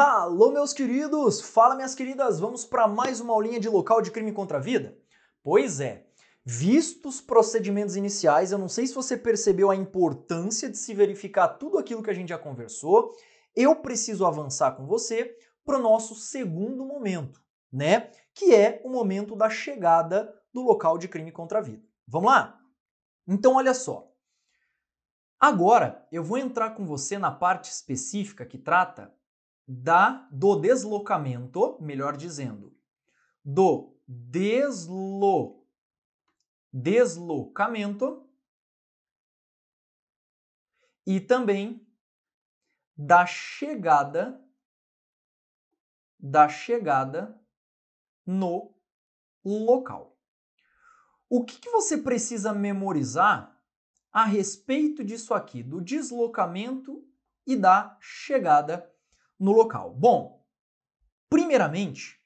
Alô, meus queridos! Fala, minhas queridas! Vamos para mais uma aulinha de local de crime contra a vida? Pois é, vistos os procedimentos iniciais, eu não sei se você percebeu a importância de se verificar tudo aquilo que a gente já conversou, eu preciso avançar com você para o nosso segundo momento, né? Que é o momento da chegada do local de crime contra a vida. Vamos lá? Então, olha só. Agora eu vou entrar com você na parte específica que trata da do deslocamento, melhor dizendo, do deslo deslocamento e também da chegada da chegada no local. O que, que você precisa memorizar a respeito disso aqui, do deslocamento e da chegada no local. Bom, primeiramente,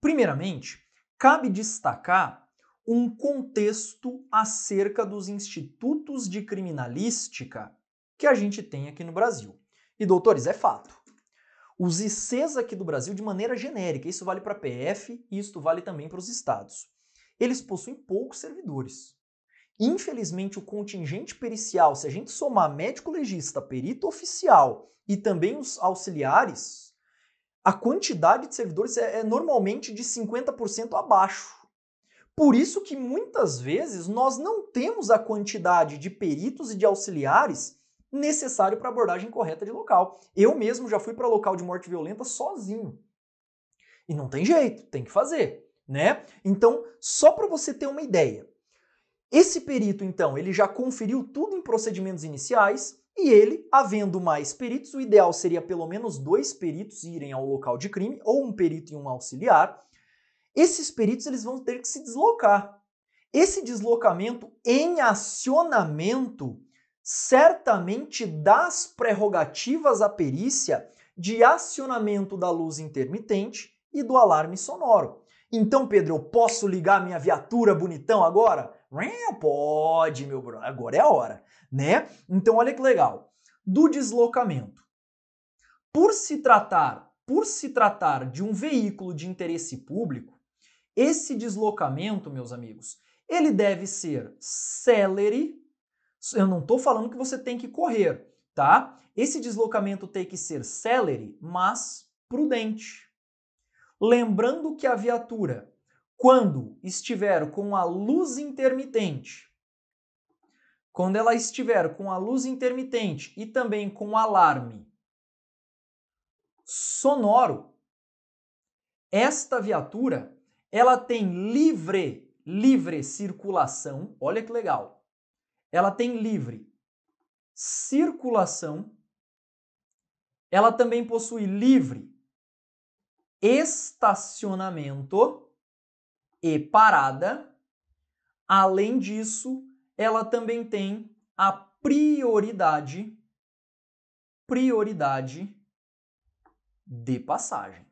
primeiramente, cabe destacar um contexto acerca dos institutos de criminalística que a gente tem aqui no Brasil. E doutores, é fato. Os ICs aqui do Brasil, de maneira genérica, isso vale para a PF e isso vale também para os estados. Eles possuem poucos servidores. Infelizmente, o contingente pericial, se a gente somar médico legista, perito oficial e também os auxiliares, a quantidade de servidores é, é normalmente de 50% abaixo. Por isso que muitas vezes nós não temos a quantidade de peritos e de auxiliares necessário para abordagem correta de local. Eu mesmo já fui para local de morte violenta sozinho. E não tem jeito, tem que fazer, né? Então, só para você ter uma ideia, esse perito, então, ele já conferiu tudo em procedimentos iniciais e ele, havendo mais peritos, o ideal seria pelo menos dois peritos irem ao local de crime ou um perito e um auxiliar. Esses peritos eles vão ter que se deslocar. Esse deslocamento em acionamento certamente dá as prerrogativas à perícia de acionamento da luz intermitente e do alarme sonoro. Então, Pedro, eu posso ligar minha viatura bonitão agora? Pode, meu brother. agora é a hora, né? Então, olha que legal. Do deslocamento. Por se tratar, por se tratar de um veículo de interesse público, esse deslocamento, meus amigos, ele deve ser celere. Eu não estou falando que você tem que correr, tá? Esse deslocamento tem que ser celere, mas prudente. Lembrando que a viatura, quando estiver com a luz intermitente, quando ela estiver com a luz intermitente e também com alarme sonoro, esta viatura ela tem livre, livre circulação. Olha que legal. Ela tem livre circulação. Ela também possui livre estacionamento e parada. Além disso, ela também tem a prioridade prioridade de passagem.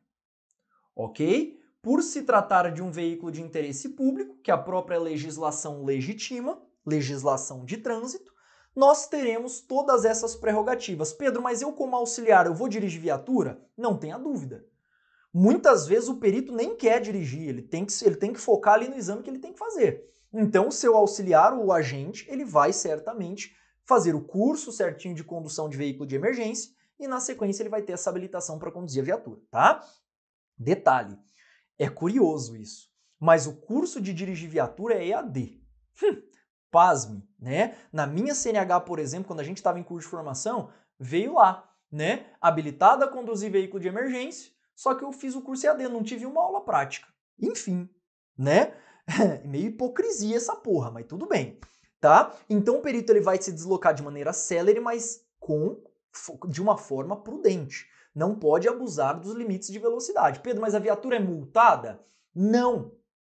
OK? Por se tratar de um veículo de interesse público, que a própria legislação legitima, legislação de trânsito, nós teremos todas essas prerrogativas. Pedro, mas eu como auxiliar, eu vou dirigir viatura? Não tenha dúvida muitas vezes o perito nem quer dirigir, ele tem que, ele tem que focar ali no exame que ele tem que fazer. Então, o seu auxiliar, o agente, ele vai certamente fazer o curso certinho de condução de veículo de emergência e, na sequência, ele vai ter essa habilitação para conduzir a viatura, tá? Detalhe, é curioso isso, mas o curso de dirigir viatura é EAD. Hum, pasme, né? Na minha CNH, por exemplo, quando a gente estava em curso de formação, veio lá, né? Habilitada a conduzir veículo de emergência, só que eu fiz o curso EAD, não tive uma aula prática. Enfim, né? Meio hipocrisia essa porra, mas tudo bem, tá? Então o perito ele vai se deslocar de maneira célere, mas com de uma forma prudente. Não pode abusar dos limites de velocidade. Pedro, mas a viatura é multada? Não,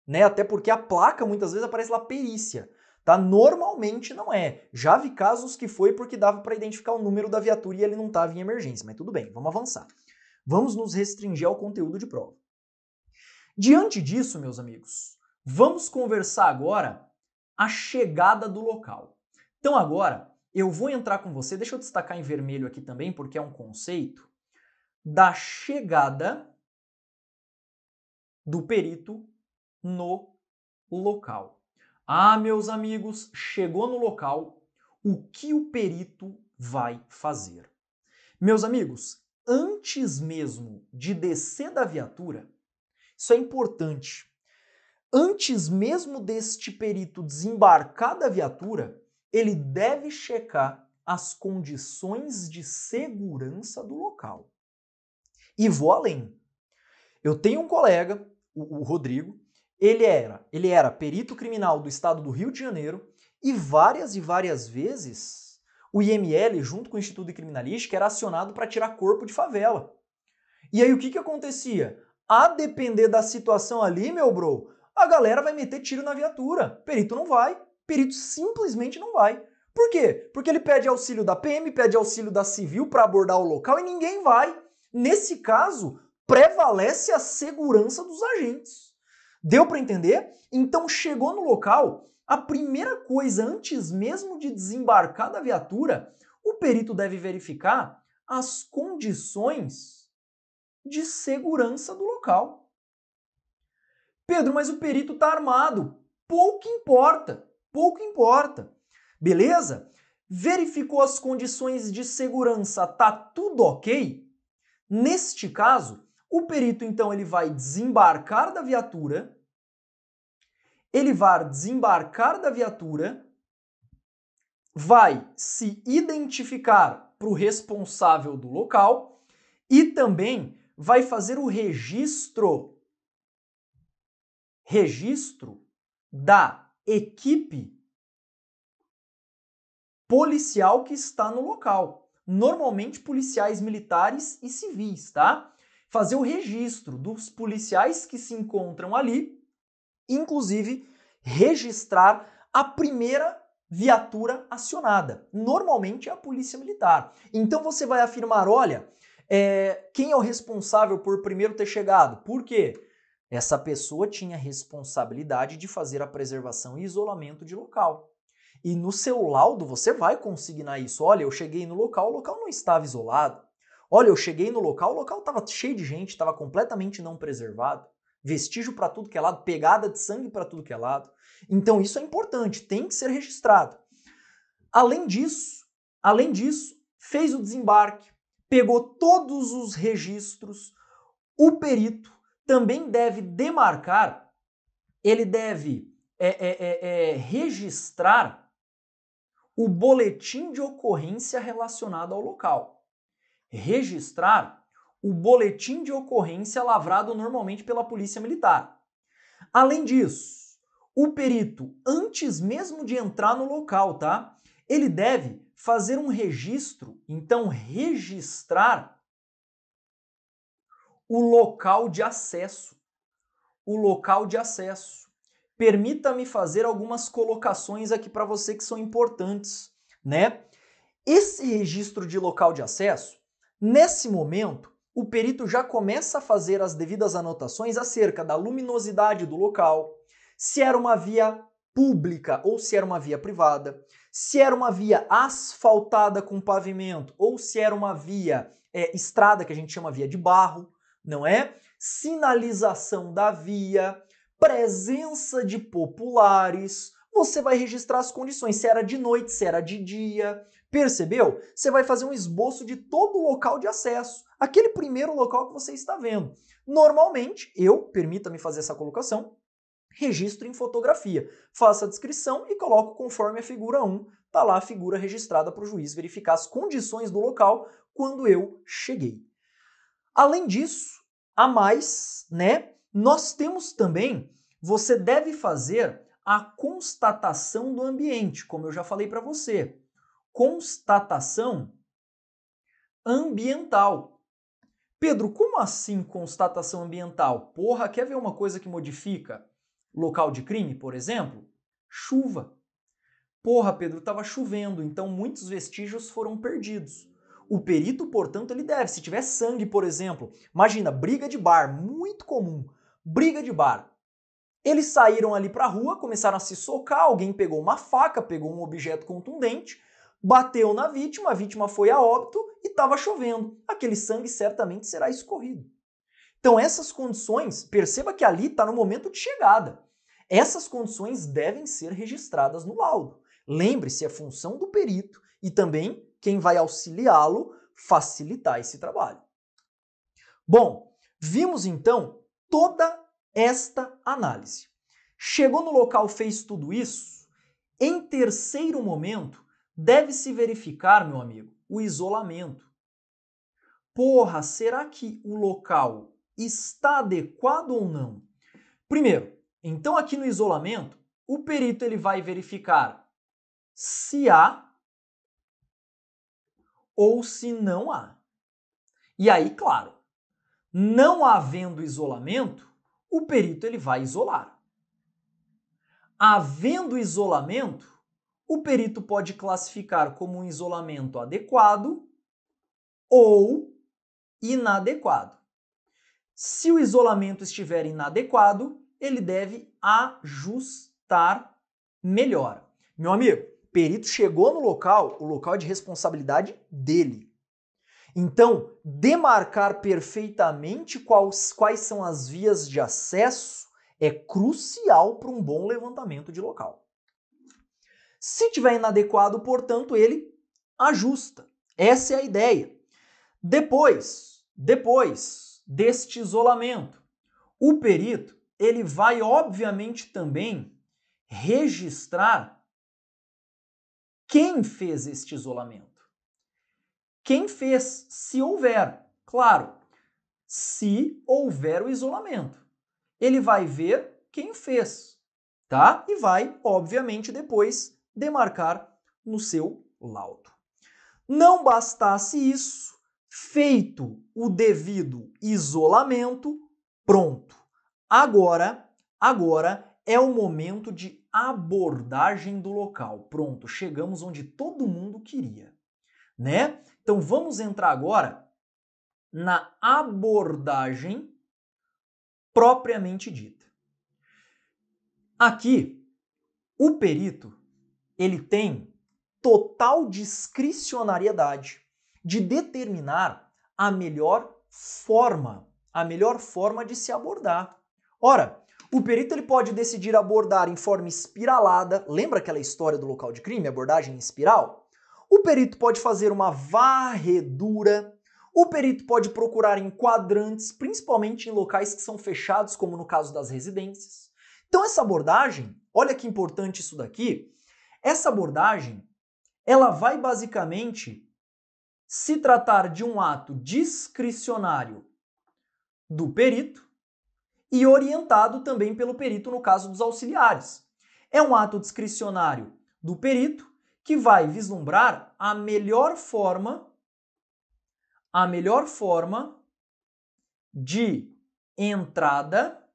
né? Até porque a placa muitas vezes aparece lá perícia, tá? Normalmente não é. Já vi casos que foi porque dava para identificar o número da viatura e ele não estava em emergência, mas tudo bem, vamos avançar. Vamos nos restringir ao conteúdo de prova. Diante disso, meus amigos, vamos conversar agora a chegada do local. Então agora eu vou entrar com você, deixa eu destacar em vermelho aqui também, porque é um conceito da chegada do perito no local. Ah, meus amigos, chegou no local, o que o perito vai fazer? Meus amigos, antes mesmo de descer da viatura, isso é importante. Antes mesmo deste perito desembarcar da viatura, ele deve checar as condições de segurança do local. E vou além. Eu tenho um colega, o, Rodrigo, ele era, ele era perito criminal do estado do Rio de Janeiro e várias e várias vezes o IML, junto com o Instituto de Criminalística, era acionado para tirar corpo de favela. E aí o que, que acontecia? A depender da situação ali, meu bro, a galera vai meter tiro na viatura. Perito não vai. Perito simplesmente não vai. Por quê? Porque ele pede auxílio da PM, pede auxílio da civil para abordar o local e ninguém vai. Nesse caso, prevalece a segurança dos agentes. Deu para entender? Então chegou no local, a primeira coisa, antes mesmo de desembarcar da viatura, o perito deve verificar as condições de segurança do local. Pedro, mas o perito está armado. Pouco importa, pouco importa. Beleza? Verificou as condições de segurança, tá tudo ok? Neste caso, o perito então ele vai desembarcar da viatura, ele vai desembarcar da viatura, vai se identificar para o responsável do local e também vai fazer o registro registro da equipe policial que está no local. Normalmente policiais militares e civis, tá? Fazer o registro dos policiais que se encontram ali inclusive registrar a primeira viatura acionada. Normalmente é a polícia militar. Então você vai afirmar: olha, é, quem é o responsável por primeiro ter chegado? Por quê? Essa pessoa tinha responsabilidade de fazer a preservação e isolamento de local. E no seu laudo você vai consignar isso. Olha, eu cheguei no local, o local não estava isolado. Olha, eu cheguei no local, o local estava cheio de gente, estava completamente não preservado vestígio para tudo que é lado, pegada de sangue para tudo que é lado. Então isso é importante, tem que ser registrado. Além disso, além disso, fez o desembarque, pegou todos os registros, o perito também deve demarcar, ele deve é, é, é, é registrar o boletim de ocorrência relacionado ao local. Registrar o boletim de ocorrência lavrado normalmente pela Polícia Militar. Além disso, o perito, antes mesmo de entrar no local, tá? Ele deve fazer um registro, então registrar o local de acesso. O local de acesso. Permita-me fazer algumas colocações aqui para você que são importantes, né? Esse registro de local de acesso, nesse momento, o perito já começa a fazer as devidas anotações acerca da luminosidade do local, se era uma via pública ou se era uma via privada, se era uma via asfaltada com pavimento ou se era uma via é, estrada, que a gente chama via de barro, não é? Sinalização da via, presença de populares. Você vai registrar as condições, se era de noite, se era de dia, Percebeu? Você vai fazer um esboço de todo o local de acesso, aquele primeiro local que você está vendo. Normalmente, eu, permita-me fazer essa colocação, registro em fotografia, faço a descrição e coloco conforme a figura 1, está lá a figura registrada para o juiz verificar as condições do local quando eu cheguei. Além disso, a mais, né, nós temos também, você deve fazer a constatação do ambiente, como eu já falei para você constatação ambiental. Pedro, como assim constatação ambiental? Porra, quer ver uma coisa que modifica local de crime, por exemplo? Chuva. Porra, Pedro, estava chovendo, então muitos vestígios foram perdidos. O perito, portanto, ele deve, se tiver sangue, por exemplo, imagina, briga de bar, muito comum, briga de bar. Eles saíram ali para a rua, começaram a se socar, alguém pegou uma faca, pegou um objeto contundente, bateu na vítima, a vítima foi a óbito e estava chovendo. Aquele sangue certamente será escorrido. Então, essas condições, perceba que ali está no momento de chegada. Essas condições devem ser registradas no laudo. Lembre-se, é função do perito e também quem vai auxiliá-lo facilitar esse trabalho. Bom, vimos então toda esta análise. Chegou no local, fez tudo isso. Em terceiro momento, Deve-se verificar, meu amigo, o isolamento. Porra, será que o local está adequado ou não? Primeiro, então aqui no isolamento, o perito ele vai verificar se há ou se não há. E aí, claro, não havendo isolamento, o perito ele vai isolar. Havendo isolamento, o perito pode classificar como um isolamento adequado ou inadequado. Se o isolamento estiver inadequado, ele deve ajustar melhor. Meu amigo, perito chegou no local, o local é de responsabilidade dele. Então, demarcar perfeitamente quais, quais são as vias de acesso é crucial para um bom levantamento de local. Se tiver inadequado, portanto, ele ajusta. Essa é a ideia. Depois, depois deste isolamento, o perito, ele vai obviamente também registrar quem fez este isolamento. Quem fez, se houver, claro, se houver o isolamento. Ele vai ver quem fez, tá? E vai, obviamente, depois demarcar no seu laudo. Não bastasse isso, feito o devido isolamento, pronto. Agora, agora é o momento de abordagem do local. Pronto, chegamos onde todo mundo queria, né? Então vamos entrar agora na abordagem propriamente dita. Aqui, o perito ele tem total discricionariedade de determinar a melhor forma, a melhor forma de se abordar. Ora, o perito ele pode decidir abordar em forma espiralada, lembra aquela história do local de crime, abordagem em espiral? O perito pode fazer uma varredura, o perito pode procurar em quadrantes, principalmente em locais que são fechados, como no caso das residências. Então essa abordagem, olha que importante isso daqui, essa abordagem, ela vai basicamente se tratar de um ato discricionário do perito e orientado também pelo perito no caso dos auxiliares. É um ato discricionário do perito que vai vislumbrar a melhor forma a melhor forma de entrada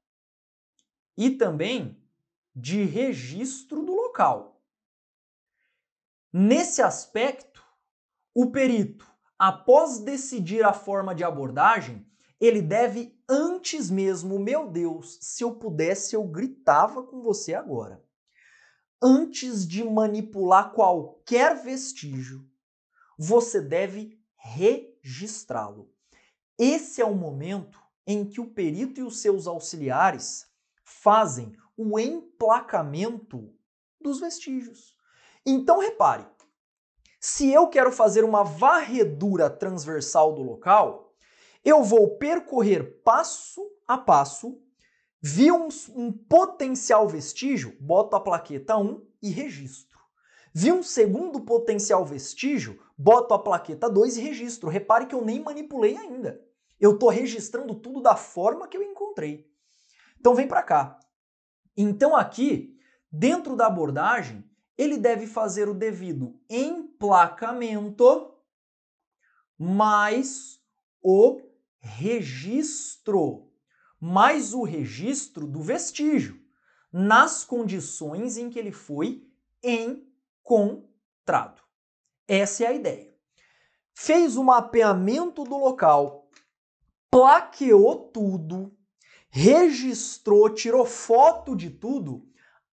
e também de registro do local. Nesse aspecto, o perito, após decidir a forma de abordagem, ele deve antes mesmo, meu Deus, se eu pudesse eu gritava com você agora. Antes de manipular qualquer vestígio, você deve registrá-lo. Esse é o momento em que o perito e os seus auxiliares fazem o emplacamento dos vestígios. Então repare, se eu quero fazer uma varredura transversal do local, eu vou percorrer passo a passo, vi um, um potencial vestígio, boto a plaqueta 1 e registro. Vi um segundo potencial vestígio, boto a plaqueta 2 e registro. Repare que eu nem manipulei ainda. Eu estou registrando tudo da forma que eu encontrei. Então vem para cá. Então aqui, dentro da abordagem, ele deve fazer o devido emplacamento mais o registro, mais o registro do vestígio, nas condições em que ele foi encontrado. Essa é a ideia. Fez o mapeamento do local, plaqueou tudo, registrou, tirou foto de tudo,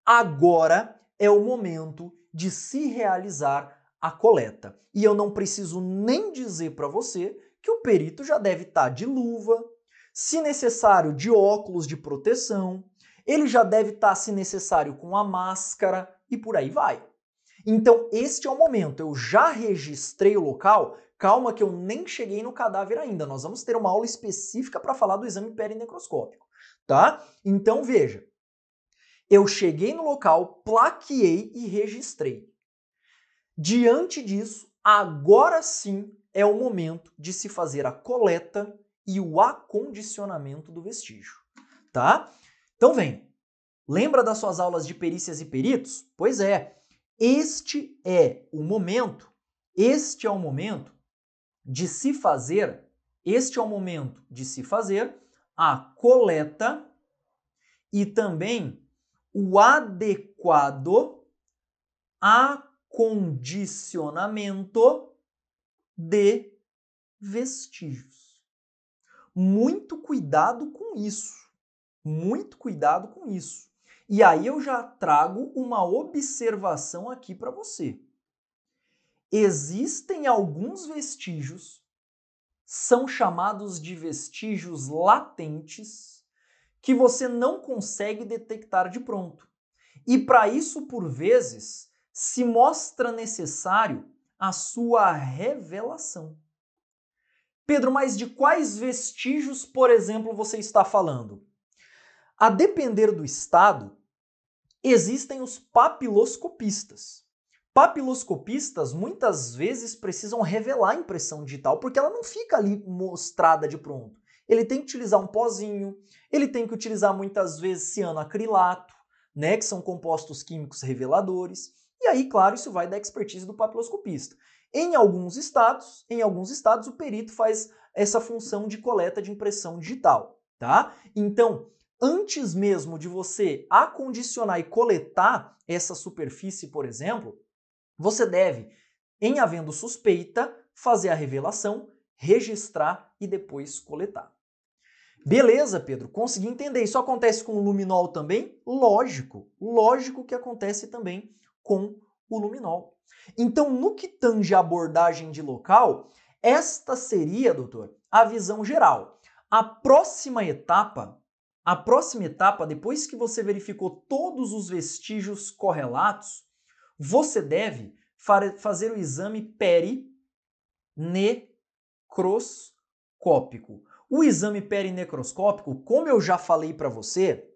agora é o momento de se realizar a coleta. E eu não preciso nem dizer para você que o perito já deve estar tá de luva, se necessário, de óculos de proteção, ele já deve estar, tá, se necessário, com a máscara e por aí vai. Então, este é o momento. Eu já registrei o local. Calma que eu nem cheguei no cadáver ainda. Nós vamos ter uma aula específica para falar do exame perinecroscópico, tá? Então, veja. Eu cheguei no local, plaqueei e registrei. Diante disso, agora sim é o momento de se fazer a coleta e o acondicionamento do vestígio, tá? Então vem. Lembra das suas aulas de perícias e peritos? Pois é. Este é o momento, este é o momento de se fazer, este é o momento de se fazer a coleta e também o adequado acondicionamento de vestígios. Muito cuidado com isso. Muito cuidado com isso. E aí eu já trago uma observação aqui para você. Existem alguns vestígios, são chamados de vestígios latentes, que você não consegue detectar de pronto. E para isso, por vezes, se mostra necessário a sua revelação. Pedro, mas de quais vestígios, por exemplo, você está falando? A depender do estado, existem os papiloscopistas. Papiloscopistas muitas vezes precisam revelar a impressão digital porque ela não fica ali mostrada de pronto ele tem que utilizar um pozinho, ele tem que utilizar muitas vezes cianoacrilato, né, que são compostos químicos reveladores. E aí, claro, isso vai da expertise do papiloscopista. Em alguns estados, em alguns estados o perito faz essa função de coleta de impressão digital, tá? Então, antes mesmo de você acondicionar e coletar essa superfície, por exemplo, você deve, em havendo suspeita, fazer a revelação, registrar e depois coletar. Beleza, Pedro, consegui entender. Isso acontece com o luminol também? Lógico, lógico que acontece também com o luminol. Então, no que tange a abordagem de local, esta seria, doutor, a visão geral. A próxima etapa, a próxima etapa, depois que você verificou todos os vestígios correlatos, você deve fazer o exame perinecroscópico. O exame perinecroscópico, como eu já falei para você,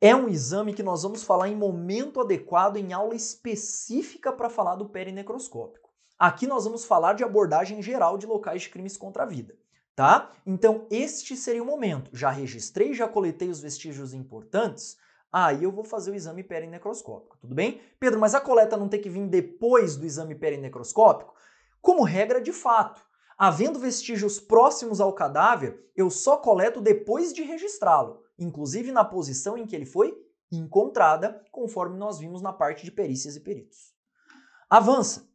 é um exame que nós vamos falar em momento adequado, em aula específica para falar do perinecroscópico. Aqui nós vamos falar de abordagem geral de locais de crimes contra a vida, tá? Então, este seria o momento. Já registrei, já coletei os vestígios importantes, aí eu vou fazer o exame perinecroscópico, tudo bem? Pedro, mas a coleta não tem que vir depois do exame perinecroscópico? Como regra de fato, Havendo vestígios próximos ao cadáver, eu só coleto depois de registrá-lo, inclusive na posição em que ele foi encontrada, conforme nós vimos na parte de perícias e peritos. Avança.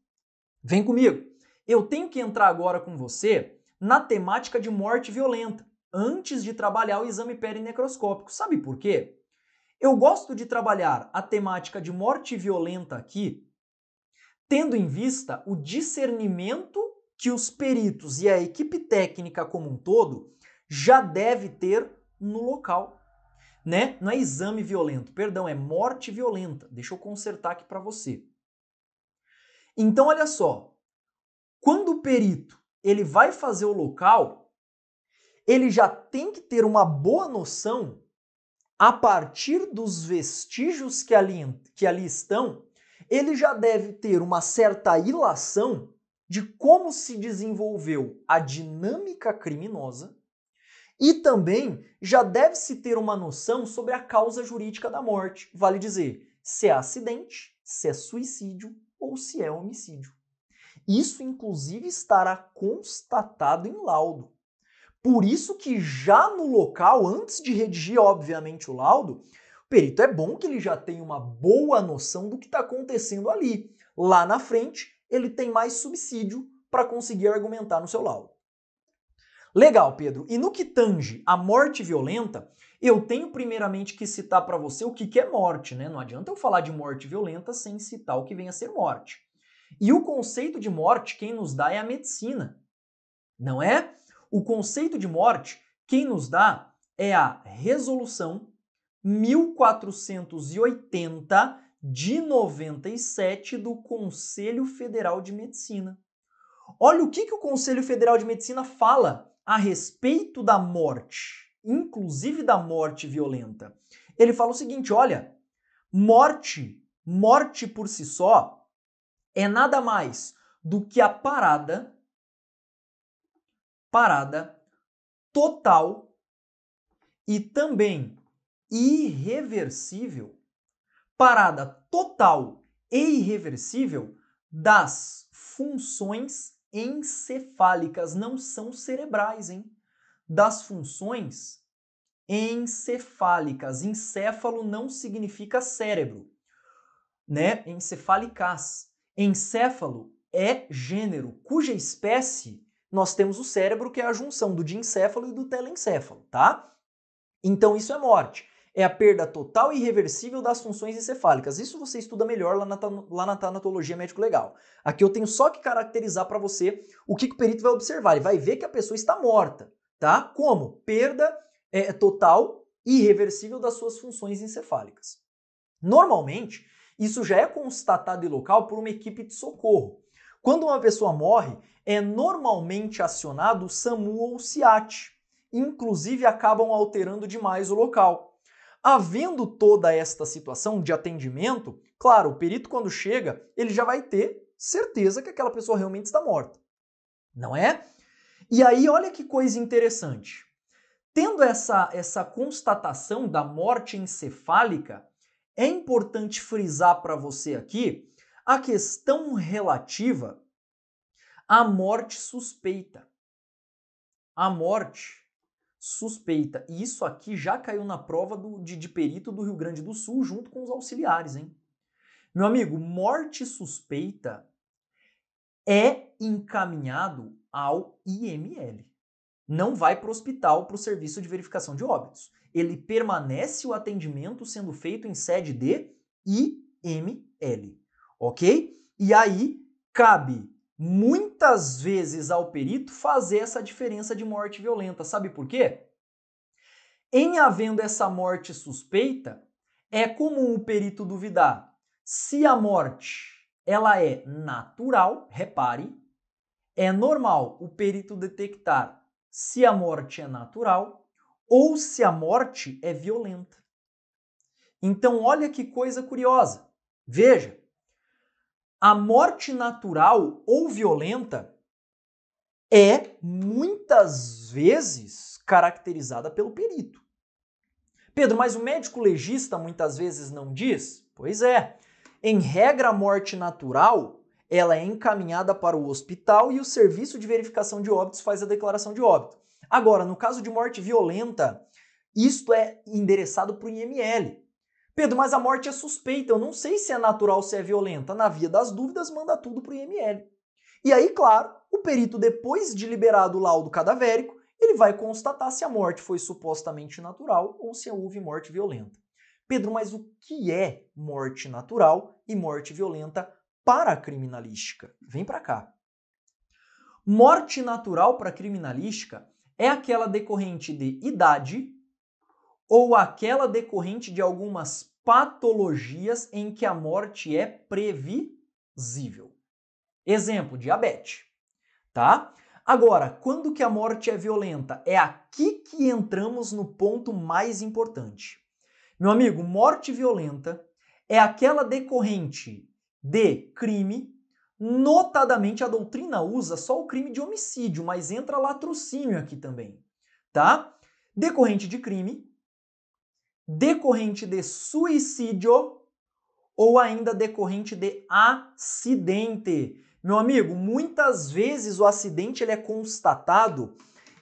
Vem comigo. Eu tenho que entrar agora com você na temática de morte violenta, antes de trabalhar o exame perinecroscópico. Sabe por quê? Eu gosto de trabalhar a temática de morte violenta aqui, tendo em vista o discernimento que os peritos e a equipe técnica como um todo já deve ter no local, né? Não é exame violento, perdão, é morte violenta. Deixa eu consertar aqui para você. Então olha só, quando o perito ele vai fazer o local, ele já tem que ter uma boa noção a partir dos vestígios que ali, que ali estão, ele já deve ter uma certa ilação de como se desenvolveu a dinâmica criminosa e também já deve-se ter uma noção sobre a causa jurídica da morte, vale dizer, se é acidente, se é suicídio ou se é homicídio. Isso, inclusive, estará constatado em laudo. Por isso que já no local, antes de redigir, obviamente, o laudo, o perito é bom que ele já tenha uma boa noção do que está acontecendo ali. Lá na frente, ele tem mais subsídio para conseguir argumentar no seu laudo. Legal, Pedro. E no que tange a morte violenta, eu tenho primeiramente que citar para você o que, que é morte, né? Não adianta eu falar de morte violenta sem citar o que vem a ser morte. E o conceito de morte, quem nos dá é a medicina, não é? O conceito de morte, quem nos dá é a resolução 1480 de 97 do Conselho Federal de Medicina. Olha o que, que o Conselho Federal de Medicina fala a respeito da morte, inclusive da morte violenta. Ele fala o seguinte: olha, morte, morte por si só, é nada mais do que a parada, parada total e também irreversível parada total e irreversível das funções encefálicas, não são cerebrais, hein? Das funções encefálicas. Encéfalo não significa cérebro, né? Encefálicas. Encéfalo é gênero cuja espécie nós temos o cérebro, que é a junção do diencéfalo e do telencéfalo, tá? Então isso é morte é a perda total e irreversível das funções encefálicas. Isso você estuda melhor lá na, lá na tanatologia médico-legal. Aqui eu tenho só que caracterizar para você o que, que, o perito vai observar. Ele vai ver que a pessoa está morta, tá? Como? Perda é, é total e irreversível das suas funções encefálicas. Normalmente, isso já é constatado e local por uma equipe de socorro. Quando uma pessoa morre, é normalmente acionado o SAMU ou o SIAT. Inclusive, acabam alterando demais o local. Havendo toda esta situação de atendimento, claro, o perito quando chega, ele já vai ter certeza que aquela pessoa realmente está morta. Não é? E aí, olha que coisa interessante. Tendo essa, essa constatação da morte encefálica, é importante frisar para você aqui a questão relativa à morte suspeita. A morte suspeita. E isso aqui já caiu na prova do, de, de perito do Rio Grande do Sul, junto com os auxiliares, hein? Meu amigo, morte suspeita é encaminhado ao IML. Não vai para o hospital para o serviço de verificação de óbitos. Ele permanece o atendimento sendo feito em sede de IML. Ok? E aí cabe muitas vezes ao perito fazer essa diferença de morte violenta. Sabe por quê? Em havendo essa morte suspeita, é comum o perito duvidar se a morte ela é natural, repare, é normal o perito detectar se a morte é natural ou se a morte é violenta. Então olha que coisa curiosa. Veja, a morte natural ou violenta é muitas vezes caracterizada pelo perito. Pedro, mas o médico legista muitas vezes não diz? Pois é. Em regra, a morte natural ela é encaminhada para o hospital e o serviço de verificação de óbitos faz a declaração de óbito. Agora, no caso de morte violenta, isto é endereçado para o IML, Pedro, mas a morte é suspeita, eu não sei se é natural ou se é violenta. Na via das dúvidas, manda tudo para o IML. E aí, claro, o perito, depois de liberado o laudo cadavérico, ele vai constatar se a morte foi supostamente natural ou se houve morte violenta. Pedro, mas o que é morte natural e morte violenta para a criminalística? Vem para cá. Morte natural para a criminalística é aquela decorrente de idade, ou aquela decorrente de algumas patologias em que a morte é previsível. Exemplo, diabetes, tá? Agora, quando que a morte é violenta? É aqui que entramos no ponto mais importante. Meu amigo, morte violenta é aquela decorrente de crime, notadamente a doutrina usa só o crime de homicídio, mas entra latrocínio aqui também, tá? Decorrente de crime decorrente de suicídio ou ainda decorrente de acidente. Meu amigo, muitas vezes o acidente ele é constatado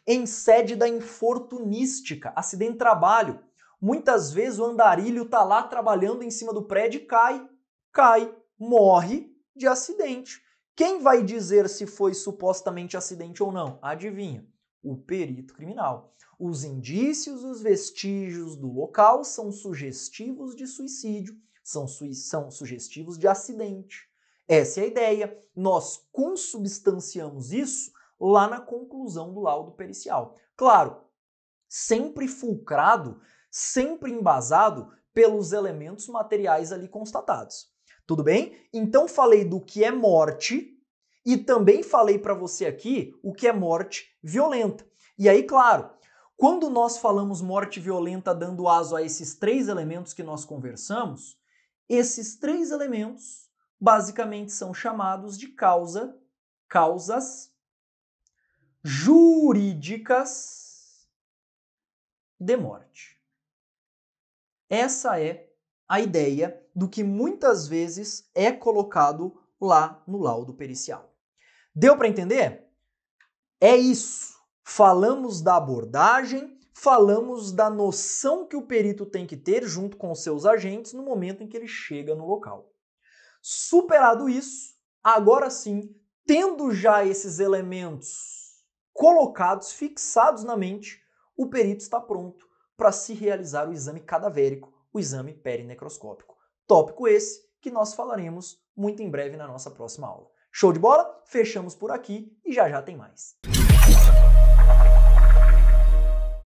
em sede da infortunística, acidente de trabalho. Muitas vezes o andarilho tá lá trabalhando em cima do prédio e cai, cai, morre de acidente. Quem vai dizer se foi supostamente acidente ou não? Adivinha? o perito criminal. Os indícios os vestígios do local são sugestivos de suicídio, são, são sugestivos de acidente. Essa é a ideia. Nós consubstanciamos isso lá na conclusão do laudo pericial. Claro, sempre fulcrado, sempre embasado pelos elementos materiais ali constatados. Tudo bem? Então falei do que é morte, e também falei para você aqui o que é morte violenta. E aí, claro, quando nós falamos morte violenta dando aso a esses três elementos que nós conversamos, esses três elementos basicamente são chamados de causa, causas jurídicas de morte. Essa é a ideia do que muitas vezes é colocado lá no laudo pericial. Deu para entender? É isso. Falamos da abordagem, falamos da noção que o perito tem que ter junto com os seus agentes no momento em que ele chega no local. Superado isso, agora sim, tendo já esses elementos colocados, fixados na mente, o perito está pronto para se realizar o exame cadavérico, o exame perinecroscópico. Tópico esse que nós falaremos muito em breve na nossa próxima aula. Show de bola? Fechamos por aqui e já já tem mais.